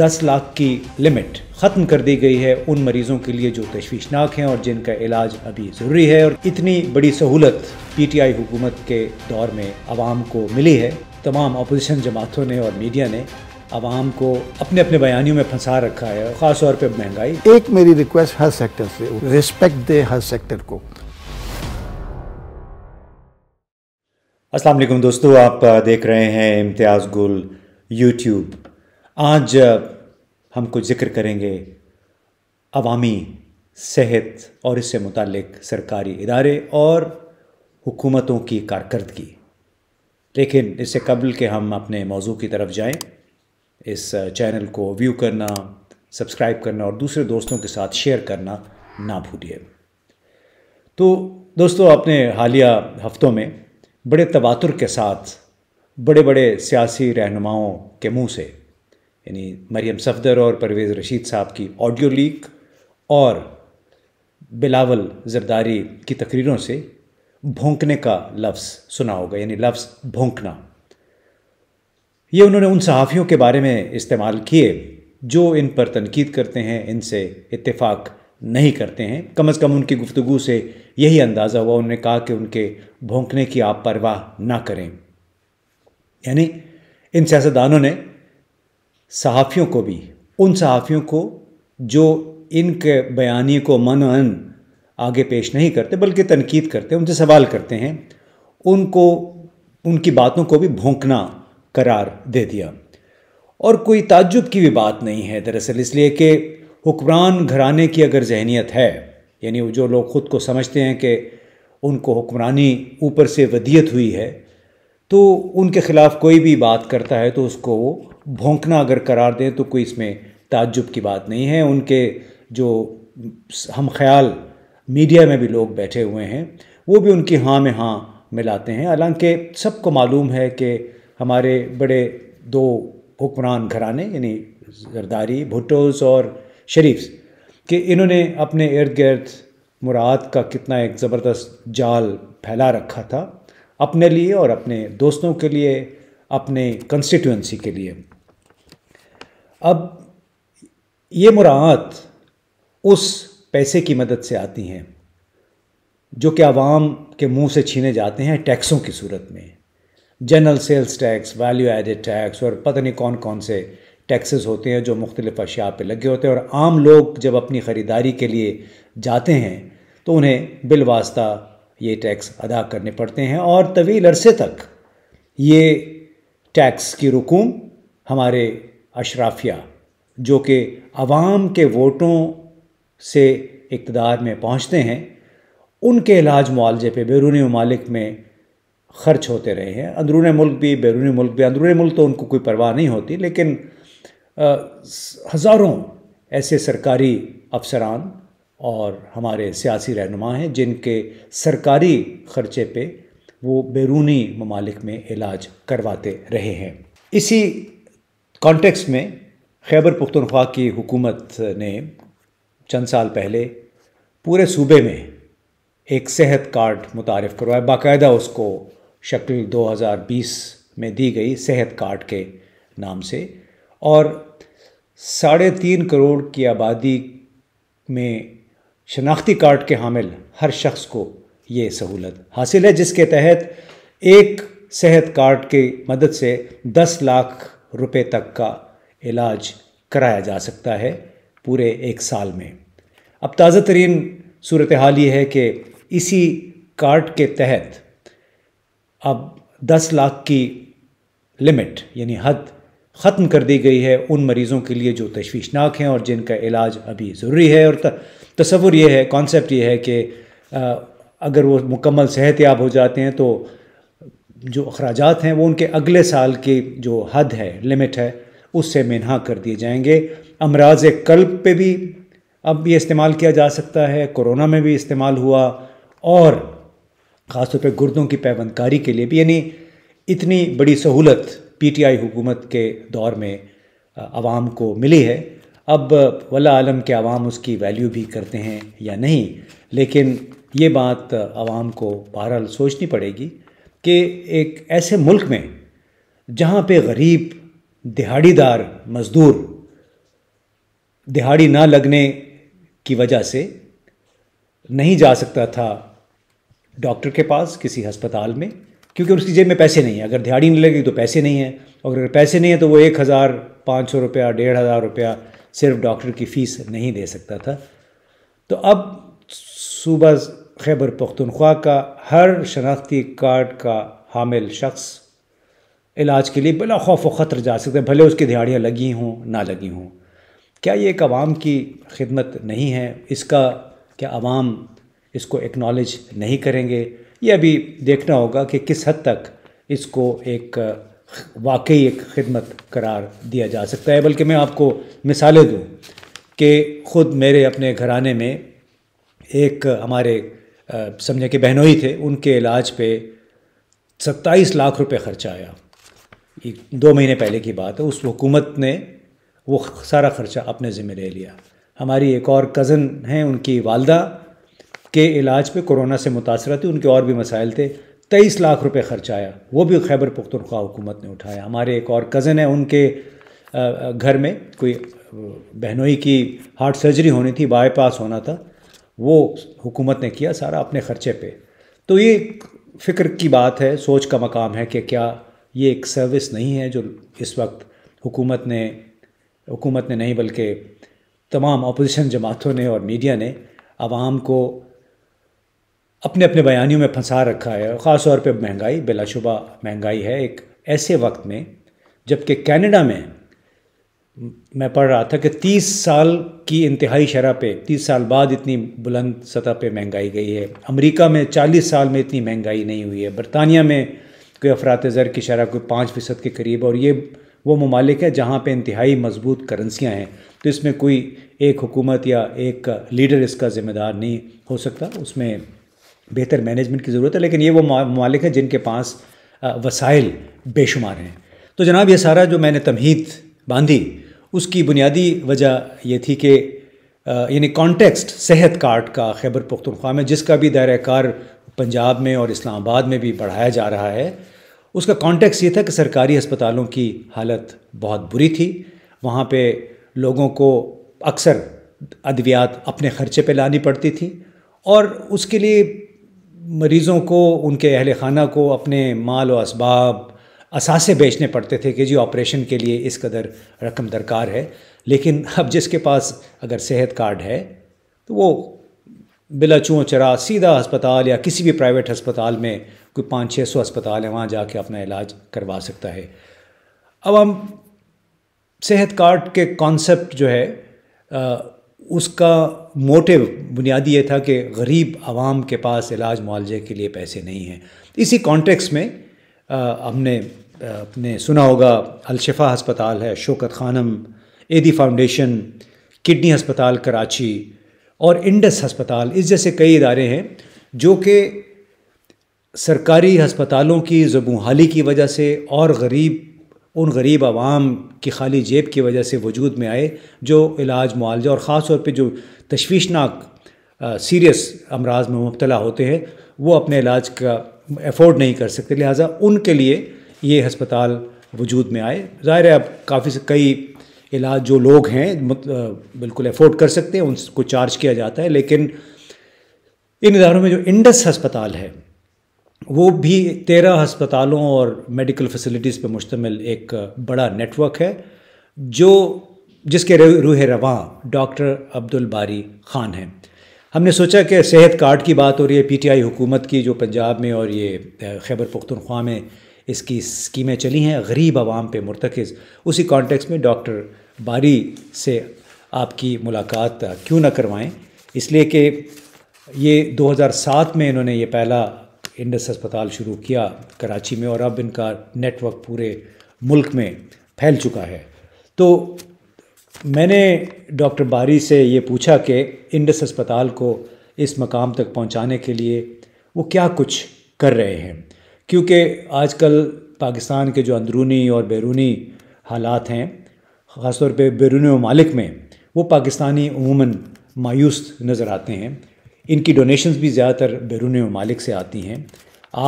दस लाख की लिमिट ख़त्म कर दी गई है उन मरीज़ों के लिए जो तशवीशनाक हैं और जिनका इलाज अभी ज़रूरी है और इतनी बड़ी सहूलत पी टी आई हुकूमत के दौर में आवाम को मिली है तमाम अपोजिशन जमातों ने और मीडिया ने आवाम को अपने अपने बयानियों में फंसा रखा है ख़ास तौर पर महंगाई एक मेरी रिक्वेस्ट हर सेक्टर से रिस्पेक्ट दे हर सेक्टर को असलम दोस्तों आप देख रहे हैं इम्तियाज़ गुल यूट्यूब आज हम कुछ जिक्र करेंगे अवामी सेहत और इससे मुतक सरकारी इदारे और हुकूमतों की कारकर्दगी लेकिन इससे कबल के हम अपने मौजू की तरफ जाएं, इस चैनल को व्यू करना सब्सक्राइब करना और दूसरे दोस्तों के साथ शेयर करना ना भूलिए तो दोस्तों अपने हालिया हफ्तों में बड़े तबातुर के साथ बड़े बड़े सियासी रहनुमाओं के मुंह से यानी मरियम सफदर और परवेज़ रशीद साहब की ऑडियो लीक और बिलावल जरदारी की तकरीरों से भोंकने का लफ्ज़ सुना होगा यानी लफ्ज़ भोंकना ये उन्होंने उन सहाफ़ियों के बारे में इस्तेमाल किए जो इन पर तनकीद करते हैं इनसे इतफ़ाक़ नहीं करते हैं कम अज़ कम उनकी गुफ्तु से यही अंदाज़ा हुआ उन्होंने कहा कि उनके भोंकने की आप परवाह ना करें यानी इन सियासतदानों ने सहाफ़ियों को भी उन सहाफ़ियों को जो इनके बयानी को मन अन आगे पेश नहीं करते बल्कि तनकीद करते उनसे सवाल करते हैं उनको उनकी बातों को भी भोंकना करार दे दिया और कोई ताज्जुब की भी बात नहीं है दरअसल इसलिए कि हुक्मरान घराने की अगर जहनीत है यानी जो लोग ख़ुद को समझते हैं कि उनको हुक्मरानी ऊपर से वदियत हुई है तो उनके ख़िलाफ़ कोई भी बात करता है तो उसको वो भोंकना अगर करार दें तो कोई इसमें ताज्जुब की बात नहीं है उनके जो हम ख्याल मीडिया में भी लोग बैठे हुए हैं वो भी उनकी हाँ में हाँ मिलाते हैं हालांकि सबको मालूम है कि हमारे बड़े दो हुक्मरान घराने यानी जरदारी भुटोस और शरीफ कि इन्होंने अपने इर्द गिर्द मुराद का कितना एक ज़बरदस्त जाल फैला रखा था अपने लिए और अपने दोस्तों के लिए अपने कंस्टिट्यूंसी के लिए अब ये मुरात उस पैसे की मदद से आती हैं जो कि आवाम के मुंह से छीने जाते हैं टैक्सों की सूरत में general sales tax value added tax और पता नहीं कौन कौन से टैक्सेस होते हैं जो मुख्तलिफ अशिया पर लगे होते हैं और आम लोग जब अपनी ख़रीदारी के लिए जाते हैं तो उन्हें बिलवास्ता ये टैक्स अदा करने पड़ते हैं और तवील अरसे तक ये टैक्स की रकूम हमारे अशराफिया जो कि आवाम के वोटों से इकतदार में पहुँचते हैं उनके इलाज मुआवजे पर बैरून ममालिक में खर्च होते रहे हैं अंदरून मुल्क भी बैरून मुल्क भी अंदरून मुल्क तो उनको कोई परवाह नहीं होती लेकिन हज़ारों ऐसे सरकारी अफसरान और हमारे सियासी रहनुमा हैं जिनके सरकारी ख़र्चे पे वो बैरूनी ममालिक में इलाज करवाते रहे हैं इसी कॉन्टेक्स्ट में खैबर पुख्तनख्वा की हुकूमत ने चंद साल पहले पूरे सूबे में एक सेहत कार्ड मुतारफ़ करवाया बाकायदा उसको शक्ल 2020 में दी गई सेहत कार्ड के नाम से और साढ़े तीन करोड़ की आबादी में शनाख्ती कार्ड के हामिल हर शख्स को ये सहूलत हासिल है जिसके तहत एक सेहत कार्ड की मदद से 10 लाख रुपए तक का इलाज कराया जा सकता है पूरे एक साल में अब ताज़ा तरीन सूरत हाल ये है कि इसी कार्ड के तहत अब 10 लाख की लिमिट यानी हद ख़त्म कर दी गई है उन मरीज़ों के लिए जो तशवीशनाक हैं और जिनका इलाज अभी ज़रूरी है और तस्वुर यह है कॉन्सेप्ट यह है कि अगर वो मुकम्मल सेहत याब हो जाते हैं तो जो अखराज हैं वो उनके अगले साल की जो हद है लिमिट है उससे मिनहा कर दिए जाएंगे अमराज कल्ब पे भी अब ये इस्तेमाल किया जा सकता है कोरोना में भी इस्तेमाल हुआ और ख़ासतौर पर गुर्दों की पैबंदकारी के लिए भी यानी इतनी बड़ी सहूलत पीटीआई हुकूमत के दौर में आवाम को मिली है अब वला आलम के आवाम उसकी वैल्यू भी करते हैं या नहीं लेकिन ये बात आवाम को बहरहाल सोचनी पड़ेगी कि एक ऐसे मुल्क में जहाँ पे गरीब दिहाड़ीदार मज़दूर दिहाड़ी ना लगने की वजह से नहीं जा सकता था डॉक्टर के पास किसी अस्पताल में क्योंकि उसकी जेब में पैसे नहीं है अगर दिहाड़ी नहीं लगेगी तो पैसे नहीं हैं और अगर पैसे नहीं हैं तो वो एक हज़ार पाँच सौ रुपया डेढ़ हज़ार रुपया सिर्फ डॉक्टर की फ़ीस नहीं दे सकता था तो अब सुबह खैबर पख्तनख्वा का हर शनाख्ती कार्ड का हामिल शख्स इलाज के लिए बिला खौफ व ख़तर जा सकते हैं भले उसकी दिहाड़ियाँ लगी हों ना लगी हों क्या ये एक आवाम की खिदमत नहीं है इसका क्या आवाम इसको एक्नॉलेज नहीं करेंगे यह अभी देखना होगा कि किस हद तक इसको एक वाकई एक खिदमत करार दिया जा सकता है बल्कि मैं आपको मिसालें दूँ कि ख़ुद मेरे अपने घराने में एक हमारे समझे कि बहनोई थे उनके इलाज पे सत्ताईस लाख रुपए खर्चा आया एक दो महीने पहले की बात है उस हुकूमत ने वो सारा खर्चा अपने ज़िम्मे ले लिया हमारी एक और कज़न हैं उनकी वालदा के इलाज पे कोरोना से मुतासर थी उनके और भी मसाइल थे तेईस लाख रुपए खर्च आया वो भी खैबर पुख्तनख्वा हुकूमत ने उठाया हमारे एक और कज़न है उनके घर में कोई बहनोई की हार्ट सर्जरी होनी थी बाईपास होना था वो हुकूमत ने किया सारा अपने ख़र्चे पे तो ये फ़िक्र की बात है सोच का मकाम है कि क्या ये एक सर्विस नहीं है जो इस वक्त हुकूमत ने हुकूमत ने नहीं बल्कि तमाम अपोजिशन जमातों ने और मीडिया ने आवाम को अपने अपने बयानियों में फंसा रखा है ख़ास तौर पर महंगाई बिलाशुबा महंगाई है एक ऐसे वक्त में जबकि कनाडा में मैं पढ़ रहा था कि तीस साल की इंतहाई शरह पे तीस साल बाद इतनी बुलंद सतह पे महंगाई गई है अमेरिका में चालीस साल में इतनी महंगाई नहीं हुई है बरतानिया में कोई अफरात ज़र की शरह कोई पाँच फ़ीसद के करीब और ये वो ममालिक है जहाँ पर इंतहाई मजबूत करेंसियाँ हैं तो इसमें कोई एक हुकूमत या एक लीडर इसका ज़िम्मेदार नहीं हो सकता उसमें बेहतर मैनेजमेंट की ज़रूरत है लेकिन ये वो ममालिक हैं जिनके पास वसाइल बेशुमार हैं तो जनाब ये सारा जो मैंने तमहीद बांधी उसकी बुनियादी वजह यह थी कि यानी कॉन्टेक्स्ट सेहत कार्ड का खैबर पख्तनख्वा में जिसका भी दायरा कार पंजाब में और इस्लामाबाद में भी बढ़ाया जा रहा है उसका कॉन्टेक्स ये था कि सरकारी अस्पतालों की हालत बहुत बुरी थी वहाँ पे लोगों को अक्सर अद्वियात अपने ख़र्चे पे लानी पड़ती थी और उसके लिए मरीज़ों को उनके अहल खाना को अपने माल व इसबाब असासे बेचने पड़ते थे कि जी ऑपरेशन के लिए इस कदर रकम दरकार है लेकिन अब जिसके पास अगर सेहत कार्ड है तो वो बिला चूँ चरा सीधा अस्पताल या किसी भी प्राइवेट अस्पताल में कोई पाँच छः सौ अस्पताल है वहाँ जाके अपना इलाज करवा सकता है अब हम सेहत कार्ड के कॉन्सेप्ट जो है आ, उसका मोटिव बुनियादी ये था कि गरीब आवाम के पास इलाज मुआवजे के लिए पैसे नहीं हैं इसी कॉन्टेक्स्ट में हमने अपने सुना होगा अलशफ़ा हस्पताल है शोकत खानम एदी फाउंडेशन किडनी हस्पताल कराची और इंडस हस्पताल इस जैसे कई इदारे हैं जो कि सरकारी हस्पतालों की जबूहाली की वजह से और गरीब उन गरीब आवाम की खाली जेब की वजह से वजूद में आए जो इलाज मुआलजा और ख़ास तौर पर जो तशवीशनाक सीरियस अमराज में मुबतला होते हैं वो अपने इलाज का एफोर्ड नहीं कर सकते लिहाजा उनके लिए ये हस्पताल वजूद में आए ज़ाहिर है अब काफ़ी से कई इलाज जो लोग हैं बिल्कुल एफोर्ड कर सकते हैं उनको चार्ज किया जाता है लेकिन इन इधारों में जो इंडस हस्पताल है वो भी तेरह हस्पतालों और मेडिकल फैसिलिटीज़ पर मुश्तमिल एक बड़ा नेटवर्क है जो जिसके रूह रवा डॉक्टर अब्दुल बारी ख़ान हैं हमने सोचा कि सेहत कार्ड की बात हो रही है पीटीआई हुकूमत की जो पंजाब में और ये खैबर पुख्तनख्वा में इसकी स्कीमें चली हैं गरीब आवाम पे मुरतकज़ उसी कॉन्टेक्स्ट में डॉक्टर बारी से आपकी मुलाकात क्यों ना करवाएं इसलिए कि ये 2007 में इन्होंने ये पहला इंडस अस्पताल शुरू किया कराची में और अब इनका नेटवर्क पूरे मुल्क में फैल चुका है तो मैंने डॉक्टर बारी से ये पूछा कि इंडस अस्पताल को इस मकाम तक पहुंचाने के लिए वो क्या कुछ कर रहे हैं क्योंकि आजकल पाकिस्तान के जो अंदरूनी और बैरूनी हालात हैं ख़ासतौर पे बैरून ममालिक में वो पाकिस्तानी अमूमन मायूस नज़र आते हैं इनकी डोनेशंस भी ज़्यादातर बैरून ममालिक से आती हैं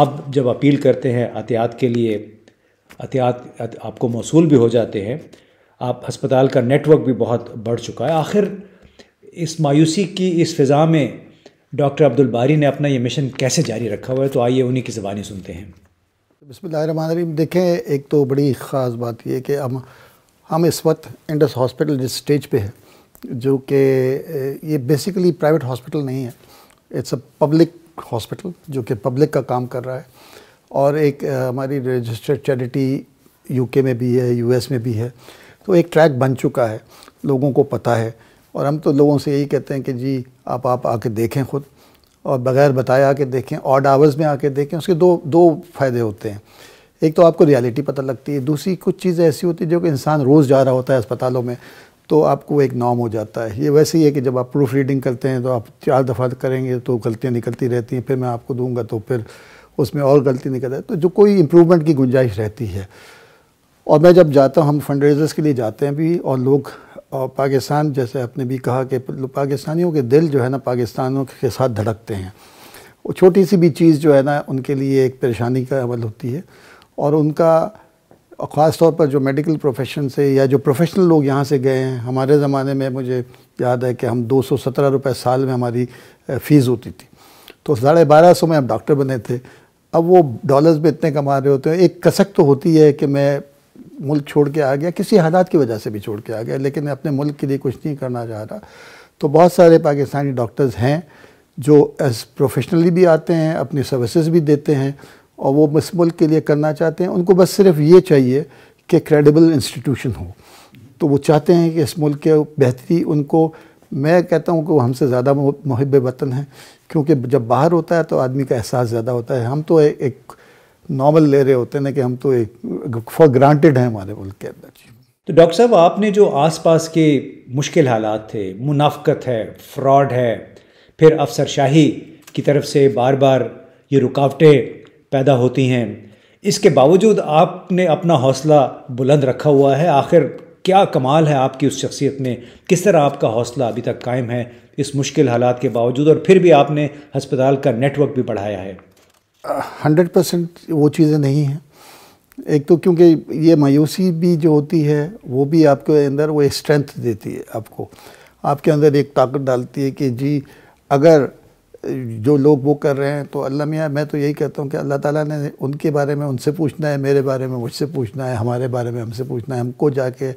आप जब अपील करते हैं एहतियात के लिए एहतियात आपको मौसू भी हो जाते हैं आप अस्पताल का नेटवर्क भी बहुत बढ़ चुका है आखिर इस मायूसी की इस फिज़ा में डॉक्टर अब्दुल बारी ने अपना ये मिशन कैसे जारी रखा हुआ है तो आइए उन्हीं की ज़बानी सुनते हैं बसमीम देखें एक तो बड़ी ख़ास बात यह कि हम हम इस वक्त इंडस हॉस्पिटल जिस स्टेज पे है जो कि ये बेसिकली प्राइवेट हॉस्पिटल नहीं है इट्स अ पब्लिक हॉस्पिटल जो कि पब्लिक का काम कर रहा है और एक हमारी रजिस्टर्ड चैरिटी यूके में भी है यूएस में भी है तो एक ट्रैक बन चुका है लोगों को पता है और हम तो लोगों से यही कहते हैं कि जी आप आप आके देखें खुद और बग़ैर बताए आके देखें ऑड आवर्स में आके देखें उसके दो दो फ़ायदे होते हैं एक तो आपको रियलिटी पता लगती है दूसरी कुछ चीज़ें ऐसी होती है जो कि इंसान रोज़ जा रहा होता है अस्पतालों में तो आपको एक नॉम हो जाता है ये वैसे ही है कि जब आप प्रूफ रीडिंग करते हैं तो आप चार दफ़ा करेंगे तो गलतियाँ निकलती रहती हैं फिर मैं आपको दूँगा तो फिर उसमें और गलती निकल जाए तो जो कोई इम्प्रूवमेंट की गुंजाइश रहती है और मैं जब जाता हूँ हम फंड रेजर्स के लिए जाते हैं भी और लोग और पाकिस्तान जैसे आपने भी कहा कि पाकिस्तानियों के दिल जो है ना पाकिस्तानियों के साथ धड़कते हैं वो छोटी सी भी चीज़ जो है ना उनके लिए एक परेशानी का अमल होती है और उनका ख़ास तौर पर जो मेडिकल प्रोफेशन से या जो प्रोफेशनल लोग यहाँ से गए हैं हमारे ज़माने में मुझे याद है कि हम दो सौ सत्रह रुपये साल में हमारी फ़ीस होती थी तो साढ़े बारह सौ में हम डॉक्टर बने थे अब वो डॉलर्स में इतने कमा रहे होते हैं एक कसक तो होती है कि मैं मुल्क छोड़ के आ गया किसी हालात की वजह से भी छोड़ के आ गया लेकिन अपने मुल्क के लिए कुछ नहीं करना चाह रहा तो बहुत सारे पाकिस्तानी डॉक्टर्स हैं जो एज प्रोफेशनली भी आते हैं अपनी सर्विसेज भी देते हैं और वो बस मुल्क के लिए करना चाहते हैं उनको बस सिर्फ ये चाहिए कि क्रेडिबल इंस्टीट्यूशन हो तो वो चाहते हैं कि इस मुल्क के बेहतरी उनको मैं कहता हूँ कि वो हमसे ज़्यादा मुहब वतन है क्योंकि जब बाहर होता है तो आदमी का एहसास ज़्यादा होता है हम तो एक नॉर्मल ले रहे होते हैं कि हम तो एक फॉर ग्रांटेड हैं हमारे मुल्क के अंदर तो डॉक्टर साहब आपने जो आसपास के मुश्किल हालात थे मुनाफ्त है फ्रॉड है फिर अफसरशाही की तरफ से बार बार ये रुकावटें पैदा होती हैं इसके बावजूद आपने अपना हौसला बुलंद रखा हुआ है आखिर क्या कमाल है आपकी उस शख्सियत में किस तरह आपका हौसला अभी तक कायम है इस मुश्किल हालात के बावजूद और फिर भी आपने हस्पताल का नेटवर्क भी बढ़ाया है हंड्रेड परसेंट वो चीज़ें नहीं हैं एक तो क्योंकि ये मायूसी भी जो होती है वो भी आपके अंदर वो स्ट्रेंथ देती है आपको आपके अंदर एक ताकत डालती है कि जी अगर जो लोग वो कर रहे हैं तो अल्लाह मियाँ मैं तो यही कहता हूँ कि अल्लाह ताला ने उनके बारे में उनसे पूछना है मेरे बारे में मुझसे पूछना है हमारे बारे में हमसे पूछना है हमको जाके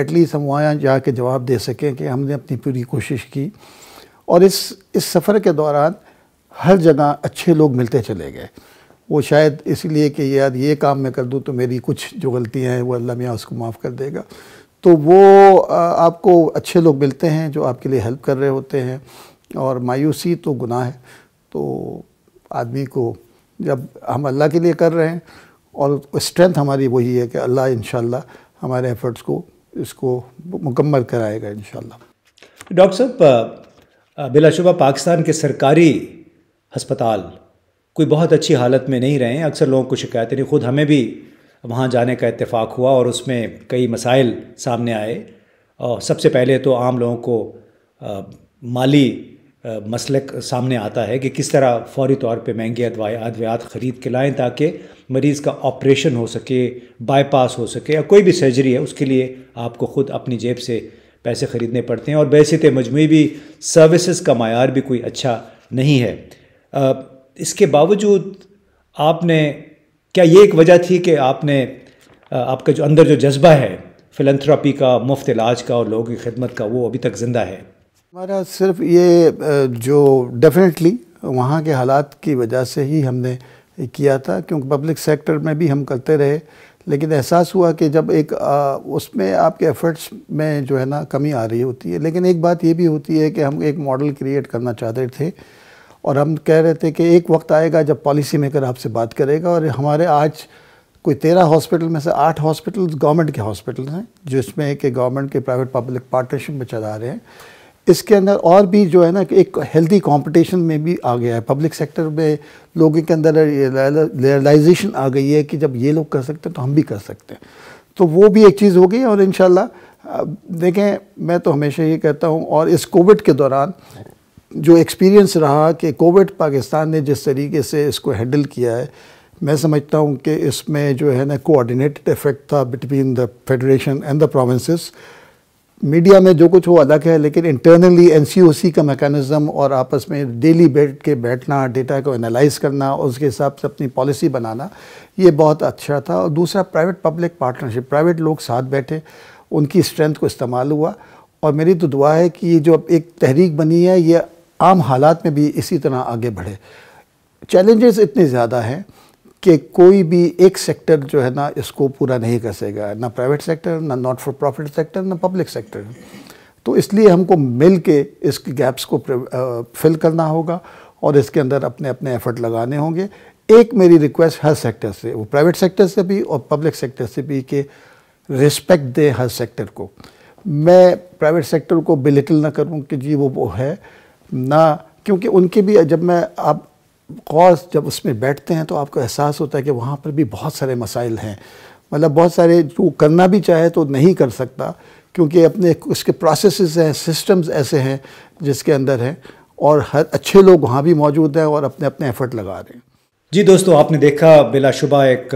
एटलीस्ट हम वहाँ जाके जवाब दे सकें कि हमने अपनी पूरी कोशिश की और इस इस सफ़र के दौरान हर जगह अच्छे लोग मिलते चले गए वो शायद इसलिए कि यार ये काम मैं कर दूँ तो मेरी कुछ जो गलतियाँ हैं वो अल्लाह मियाँ उसको माफ़ कर देगा तो वो आपको अच्छे लोग मिलते हैं जो आपके लिए हेल्प कर रहे होते हैं और मायूसी तो गुनाह है तो आदमी को जब हम अल्लाह के लिए कर रहे हैं और स्ट्रेंथ हमारी वही है कि अल्लाह इन हमारे एफर्ट्स को इसको मुकम्मल कराएगा इन डॉक्टर साहब बिलाशुबा पाकिस्तान के सरकारी हस्पताल कोई बहुत अच्छी हालत में नहीं रहे अक्सर लोगों को शिकायतें नहीं खुद हमें भी वहाँ जाने का इतफ़ाक़ हुआ और उसमें कई मसाइल सामने आए और सबसे पहले तो आम लोगों को आ, माली मसल सामने आता है कि किस तरह फौरी तौर पे महंगी अदवाई अद्वियात ख़रीद के लाएँ ताकि मरीज़ का ऑपरेशन हो सके बाईपास हो सके या कोई भी सर्जरी है उसके लिए आपको ख़ुद अपनी जेब से पैसे ख़रीदने पड़ते हैं और बैसत मजमू भी सर्विसेज का मैार भी कोई अच्छा नहीं है इसके बावजूद आपने क्या ये एक वजह थी कि आपने आपका जो अंदर जो जज्बा है फिलंथ्रापी का मुफ्त इलाज का और लोगों की खिदमत का वो अभी तक ज़िंदा है हमारा सिर्फ ये जो डेफिनेटली वहाँ के हालात की वजह से ही हमने किया था क्योंकि पब्लिक सेक्टर में भी हम करते रहे लेकिन एहसास हुआ कि जब एक आ, उसमें आपके एफर्ट्स में जो है ना कमी आ रही होती है लेकिन एक बात ये भी होती है कि हम एक मॉडल क्रिएट करना चाहते थे और हम कह रहे थे कि एक वक्त आएगा जब पॉलिसी मेकर आपसे बात करेगा और हमारे आज कोई तेरह हॉस्पिटल में से आठ हॉस्पिटल गवर्नमेंट के हॉस्पिटल हैं जिसमें कि गवर्नमेंट के प्राइवेट पब्लिक पार्टनरशिप में चला रहे हैं इसके अंदर और भी जो है ना कि एक हेल्दी कंपटीशन में भी आ गया है पब्लिक सेक्टर में लोगों के अंदर रियलाइजेशन आ गई है कि जब ये लोग कर सकते हैं तो हम भी कर सकते हैं तो वो भी एक चीज़ हो गई और इन देखें मैं तो हमेशा ये कहता हूँ और इस कोविड के दौरान जो एक्सपीरियंस रहा कि कोविड पाकिस्तान ने जिस तरीके से इसको हैंडल किया है मैं समझता हूँ कि इसमें जो है ना कोऑर्डिनेटेड इफेक्ट था between the federation and the provinces media में जो कुछ वो अलग है लेकिन इंटरनली एनसीओसी का मेकानिज़म और आपस में डेली बैठ के बैठना डेटा को एनालाइज करना और उसके हिसाब से अपनी पॉलिसी बनाना ये बहुत अच्छा था और दूसरा प्राइवेट पब्लिक पार्टनरशिप प्राइवेट लोग साथ बैठे उनकी स्ट्रेंथ को इस्तेमाल हुआ और मेरी तो दुआ है कि ये जो अब एक तहरीक बनी है ये आम हालात में भी इसी तरह आगे बढ़े चैलेंजेस इतने ज़्यादा हैं कि कोई भी एक सेक्टर जो है ना इसको पूरा नहीं कर सकेगा ना प्राइवेट सेक्टर ना नॉट फॉर प्रॉफिट सेक्टर ना पब्लिक सेक्टर तो इसलिए हमको मिल के इस गैप्स को फिल करना होगा और इसके अंदर अपने अपने एफर्ट लगाने होंगे एक मेरी रिक्वेस्ट हर सेक्टर से वो प्राइवेट सेक्टर से भी और पब्लिक सेक्टर से भी कि रिस्पेक्ट दें हर सेक्टर को मैं प्राइवेट सेक्टर को बिलिटल ना करूं कि जी वो वो है ना क्योंकि उनके भी जब मैं आप कॉज जब उसमें बैठते हैं तो आपको एहसास होता है कि वहाँ पर भी बहुत सारे मसाइल हैं मतलब बहुत सारे जो करना भी चाहे तो नहीं कर सकता क्योंकि अपने उसके प्रोसेस हैं सिस्टम्स ऐसे हैं जिसके अंदर हैं और हर अच्छे लोग वहाँ भी मौजूद हैं और अपने अपने एफर्ट लगा रहे हैं जी दोस्तों आपने देखा बिलाशुबा एक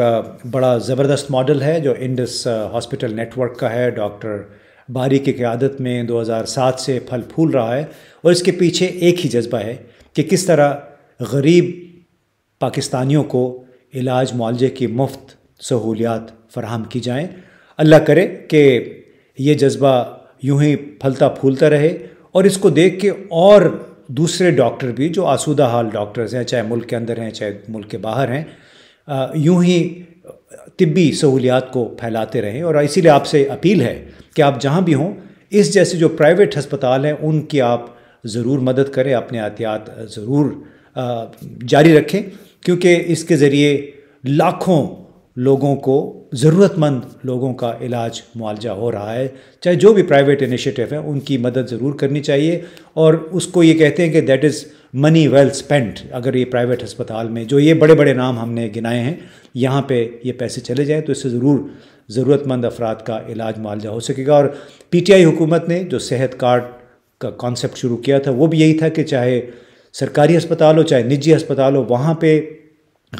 बड़ा ज़बरदस्त मॉडल है जो इंडस हॉस्पिटल नेटवर्क का है डॉक्टर बारी की क्यादत में 2007 से फल फूल रहा है और इसके पीछे एक ही जज्बा है कि किस तरह गरीब पाकिस्तानियों को इलाज मुआवजे की मुफ्त सहूलियात फराहम की जाएँ अल्लाह करे कि ये जज्बा यूं ही फलता फूलता रहे और इसको देख के और दूसरे डॉक्टर भी जो आसूदा हाल डॉक्टर्स हैं चाहे मुल्क के अंदर हैं चाहे मुल्क के बाहर हैं यूं ही तिब्बी सहूलियात को फैलाते रहें और इसीलिए आपसे अपील है कि आप जहाँ भी हों इस जैसे जो प्राइवेट हस्पताल हैं उनकी आप ज़रूर मदद करें अपने एहतियात ज़रूर जारी रखें क्योंकि इसके ज़रिए लाखों लोगों को ज़रूरतमंद लोगों का इलाज मुआलजा हो रहा है चाहे जो भी प्राइवेट इनिशिएटिव हैं उनकी मदद ज़रूर करनी चाहिए और उसको ये कहते हैं कि that is money well spent अगर ये प्राइवेट अस्पताल में जो ये बड़े बड़े नाम हमने गिनाए हैं यहाँ पे ये पैसे चले जाएँ तो इससे ज़रूर ज़रूरतमंद अफराद का इलाज मुआवजा हो सकेगा और पीटीआई हुकूमत ने जो सेहत कार्ड का कॉन्सेप्ट शुरू किया था वो भी यही था कि चाहे सरकारी अस्पताल हो चाहे निजी अस्पताल हो वहाँ पर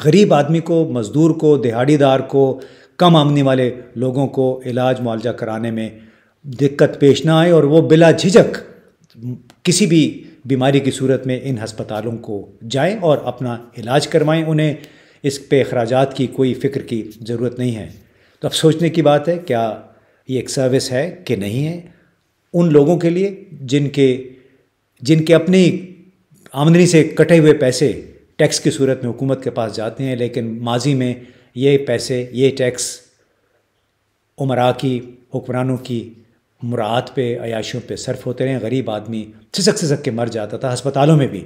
गरीब आदमी को मज़दूर को दिहाड़ीदार को कम आमनी वाले लोगों को इलाज मुआवजा कराने में दिक्कत पेश ना आए और वो बिला झिझक किसी भी बीमारी की सूरत में इन हस्पतालों को जाएं और अपना इलाज करवाएं उन्हें इस पे अखराज की कोई फ़िक्र की ज़रूरत नहीं है तो अब सोचने की बात है क्या ये एक सर्विस है कि नहीं है उन लोगों के लिए जिनके जिनके अपनी आमदनी से कटे हुए पैसे टैक्स की सूरत में हुकूमत के पास जाते हैं लेकिन माजी में ये पैसे ये टैक्स उमरा की हुक्मरानों की मुराद पे अयाशियों पे सर्फ होते रहे गरीब आदमी छिसक सिसक के मर जाता था अस्पतालों में भी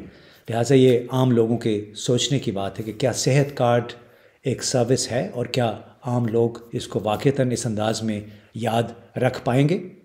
लिहाजा ये आम लोगों के सोचने की बात है कि क्या सेहत कार्ड एक सर्विस है और क्या आम लोग इसको वाक़ता इस अंदाज़ में याद रख पाएंगे